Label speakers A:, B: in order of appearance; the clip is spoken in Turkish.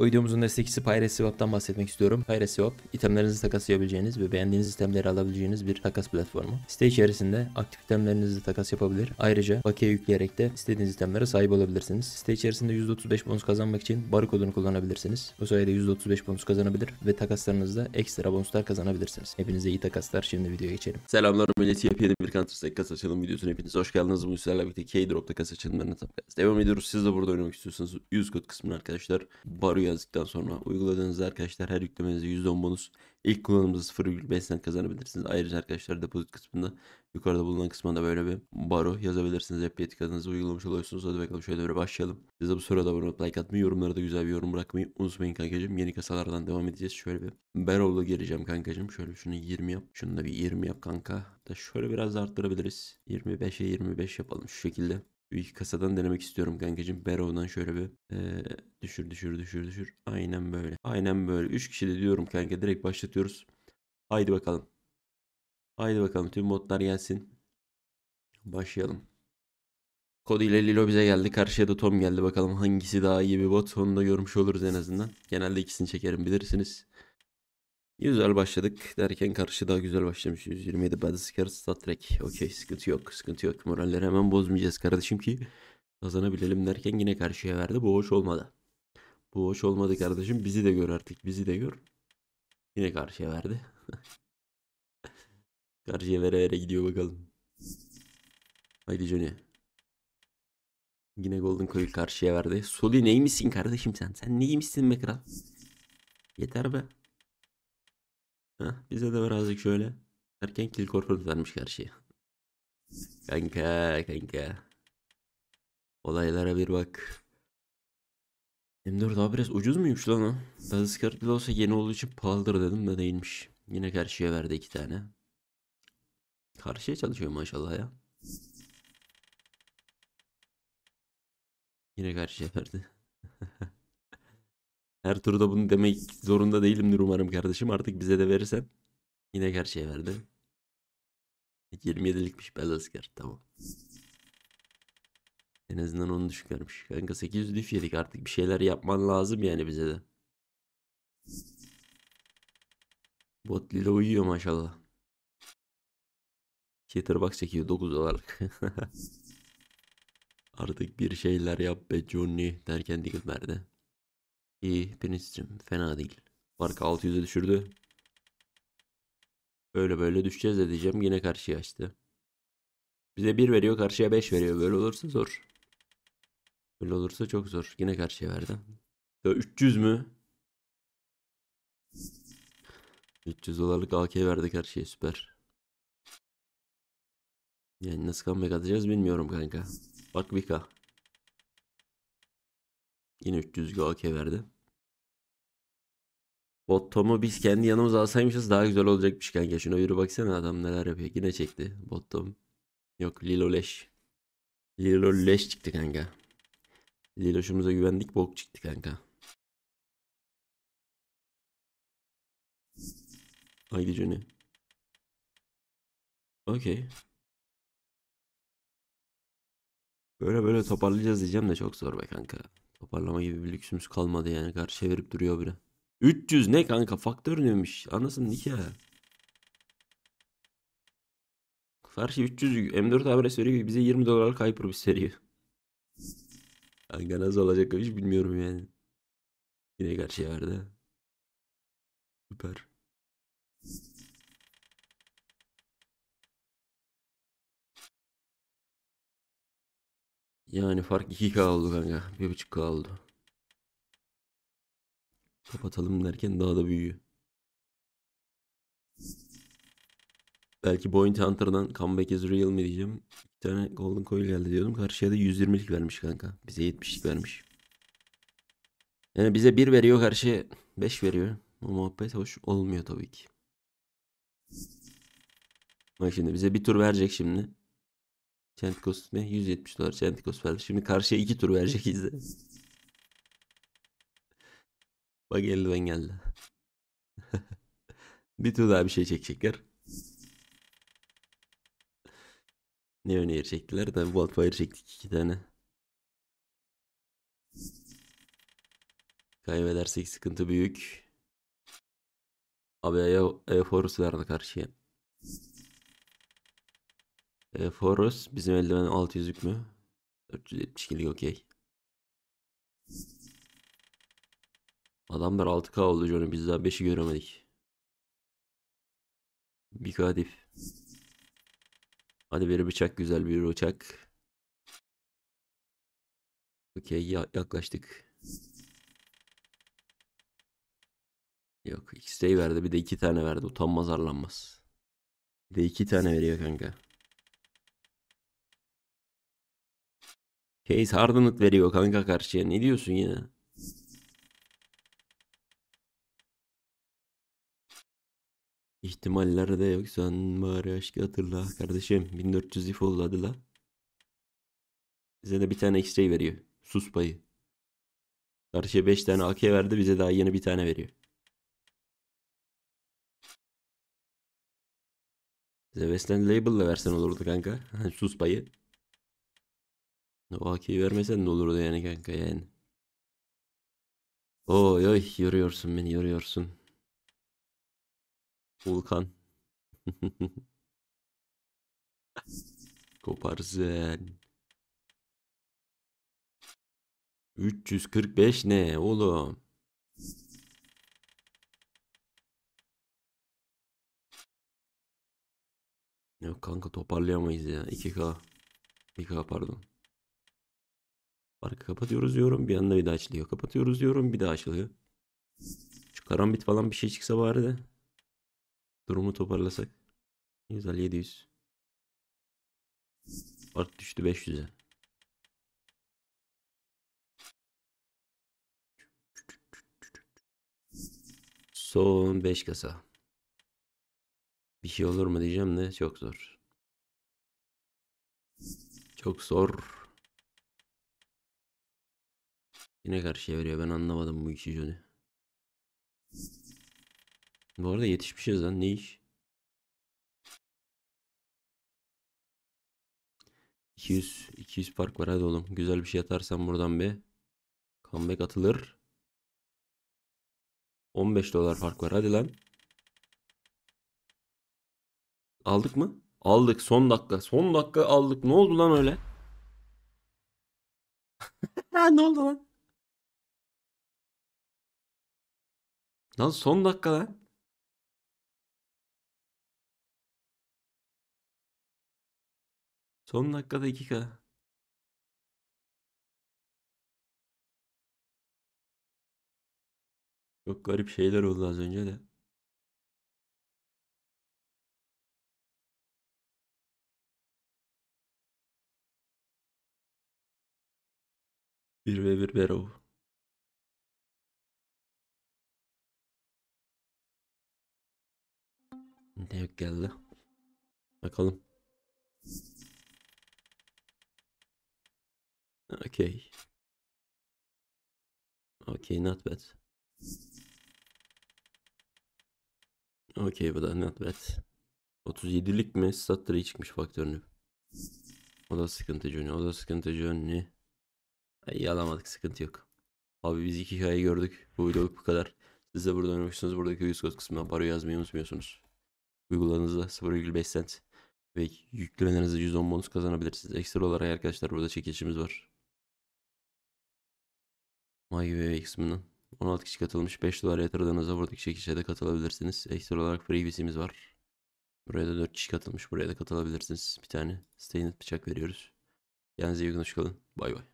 A: Bu videomuzun destekçisi PyreSwap'tan bahsetmek istiyorum. PyreSwap, itemlerinizi takaslayabileceğiniz ve beğendiğiniz itemleri alabileceğiniz bir takas platformu. Site içerisinde aktif itemlerinizi takas yapabilir. Ayrıca bakiye yükleyerek de istediğiniz itemlere sahip olabilirsiniz. Site içerisinde %35 bonus kazanmak için barkodunu kullanabilirsiniz. Bu sayede %35 bonus kazanabilir ve takaslarınızda ekstra bonuslar kazanabilirsiniz. Hepinize iyi takaslar. Şimdi videoya geçelim. Selamlar millet. Yepyeni bir Counter Strike kas açılım videosuna hepiniz hoş geldiniz. Bu sizlerle birlikte K-Drop'ta kas açılımlarına devam ediyoruz. Siz de burada oynamak istiyorsanız 100 kod kısmını arkadaşlar. Baru'ya yazdıktan sonra uyguladığınız arkadaşlar her yüklemenize %10 bonus. İlk kullanımınızda 0,5 sent kazanabilirsiniz. Ayrıca arkadaşlar depozit kısmında yukarıda bulunan kısmında böyle bir baro yazabilirsiniz. Hep yetki uygulamış oluyorsunuz. Hadi bakalım şöyle bir başlayalım. Size bu sırada abone olup like atmayı, yorumlara da güzel bir yorum bırakmayı unutmayın kankacığım. Yeni kasalardan devam edeceğiz. Şöyle bir Berol'la gireceğim kankacığım. Şöyle şunu 20 yap. Şunu da bir 20 yap kanka. Da şöyle biraz da arttırabiliriz. 25'e 25 yapalım şu şekilde. İlk kasadan denemek istiyorum kankacığım. Barrow'dan şöyle bir e, düşür düşür düşür düşür. Aynen böyle. Aynen böyle. 3 kişi de diyorum kanka direkt başlatıyoruz. Haydi bakalım. Haydi bakalım tüm modlar gelsin. Başlayalım. Kod ile Lilo bize geldi. Karşıya da Tom geldi. Bakalım hangisi daha iyi bir bot. Onu da görmüş oluruz en azından. Genelde ikisini çekerim bilirsiniz. Güzel başladık derken karşı daha güzel başlamış. 127 Battle Scars Star Trek. Okey sıkıntı yok sıkıntı yok. Moralleri hemen bozmayacağız kardeşim ki kazanabilelim derken yine karşıya verdi. Bu hoş olmadı. Bu hoş olmadı kardeşim. Bizi de gör artık bizi de gör. Yine karşıya verdi. karşıya vere vere gidiyor bakalım. Haydi Johnny. Yine Golden Coil karşıya verdi. Soli neymişsin kardeşim sen? Sen neymişsin be kral? Yeter be. Heh, bize de birazcık şöyle erken kill korkunç vermiş karşıya. Kanka kanka. Olaylara bir bak. M4 daha biraz ucuz muymuş lan o? Bazı 40 olsa yeni olduğu için pahalıdır dedim de değilmiş. Yine karşıya verdi iki tane. Karşıya çalışıyor maşallah ya. Yine karşıya verdi. Her turda bunu demek zorunda değilimdir umarım kardeşim. Artık bize de verirsen. Yine her şey verdi. 27'likmiş Belasker. Tamam. En azından onu düşük vermiş. Kanka 800 lif yedik. Artık bir şeyler yapman lazım yani bize de. Bot Lilo uyuyor maşallah. Chatterbox çekiyor 9 dolarlık Artık bir şeyler yap be Johnny derken Diggle verdi. İyi birinci stream fena değil. Marka 600'e düşürdü. Böyle böyle düşeceğiz de diyeceğim yine karşıya açtı. Bize 1 veriyor karşıya 5 veriyor. Böyle olursa zor. Böyle olursa çok zor. Yine karşıya verdi. 300 mü? 300 dolarlık AK verdi karşıya süper. Yani nasıl comeback atacağız bilmiyorum kanka. Bak Vika. Yine 300 GOK verdi. Bottom'u biz kendi yanımıza alsaymışız daha güzel olacakmış kanka. Şuna yürü baksana adam neler yapıyor. Yine çekti Bottom. Yok Lilo Leş. Lilo Leş çıktı kanka. Liloş'umuza güvendik bok çıktı kanka.
B: Haydi Johnny. Okey.
A: Böyle böyle toparlayacağız diyeceğim de çok zor be kanka. Toparlama gibi bir lüksümüz kalmadı yani. Karşı çevirip duruyor bile. 300 ne kanka? Faktör neymiş? Anasını nikah. Karşı 300 M4 abres veriyor. Bize 20 dolar Hyperbus
B: veriyor. Kanka nasıl olacak hiç bilmiyorum yani. Yine karşıya verdi. Süper. Yani fark 2K oldu kanka. 1.5K oldu.
A: Kapatalım derken daha da büyüyor. Belki Bounty Hunter'dan comeback is real mi diyeceğim. Bir tane golden coil geldi diyordum. Karşıya da 120'lik vermiş kanka. Bize 70'lik vermiş. Yani bize 1 veriyor karşıya 5 veriyor. O muhabbet hoş olmuyor tabii ki. Bak şimdi bize bir tur verecek şimdi. Çentikos ne? 170 dolar Çentikos verdi. Şimdi karşıya iki tur verecek izle. Bak ben geldi. bir tur daha bir şey çekecekler. Ne öneri çektiler? Tabii Wildfire çektik iki tane. Kaybedersek sıkıntı büyük. Abi Air Force verdi karşıya. E, Foros bizim eldiven 600'lük mü?
B: kilo okey. Adamlar 6K oldu canım biz daha 5'i göremedik. Bir
A: kadif. Hadi bir bıçak güzel bir bıçak. Okey ya yaklaştık. Yok ikisi verdi bir de iki tane verdi utanmaz arlanmaz. Bir de iki tane veriyor kanka. Case hardened veriyor kanka karşıya. Ne diyorsun ya? İhtimaller de yok. Sen bari aşkı hatırla kardeşim. 1400 if oldu la. Bize de bir tane x-ray veriyor. Sus payı. Karşıya 5 tane AK verdi. Bize
B: daha yeni bir tane veriyor. Bize Westland Label'la versen olurdu kanka. Sus payı.
A: O vermesen ne olurdu yani kanka yani. Oy oy yoruyorsun beni yoruyorsun. Vulkan.
B: Koparsın. 345 ne oğlum? Yok kanka toparlayamayız ya. 2K. 2K pardon.
A: Farkı kapatıyoruz diyorum. Bir anda bir daha açılıyor. Kapatıyoruz diyorum. Bir daha açılıyor. Şu karambit falan bir şey çıksa bari de. Durumu toparlasak. 100
B: 700. Fark düştü 500'e. Son 5 kasa. Bir şey
A: olur mu diyeceğim de çok zor. Çok zor. Yine karşıya veriyor. Ben anlamadım bu iki yönü.
B: Bu arada yetişmişiz lan. Ne iş? 200 200 park var hadi oğlum. Güzel bir şey atarsan buradan be. Comeback atılır.
A: 15 dolar fark var hadi lan. Aldık mı? Aldık son dakika. Son dakika aldık. Ne oldu lan öyle?
B: ne oldu lan? Lan son dakika lan. Son dakikada 2K. Çok garip şeyler oldu az önce de. Bir ve bir Berov. Dev geldi. Bakalım. Okay. Okay not bad. Okay bu da not bad.
A: 37'lik mi? Statları iyi çıkmış faktörünü. O da sıkıntı Johnny. O da sıkıntı Johnny. Ay, alamadık sıkıntı yok. Abi biz iki hikaye gördük. Bu vlog bu kadar. Siz de burada oynamışsınız. Buradaki yüz kod kısmına para yazmayı unutmuyorsunuz. Uyguladığınızda 0,5 cent ve yüklemelerinizde 110 bonus kazanabilirsiniz. Ekstra olarak arkadaşlar burada çekilişimiz var. MyGV kısmından 16 kişi katılmış. 5 dolar yatırdığınızda buradaki çekişe de katılabilirsiniz. Ekstra olarak freebies'imiz var.
B: Buraya da 4 kişi katılmış. Buraya da katılabilirsiniz. Bir tane stained bıçak veriyoruz. Kendinize iyi günler Hoşçakalın. Bay bay.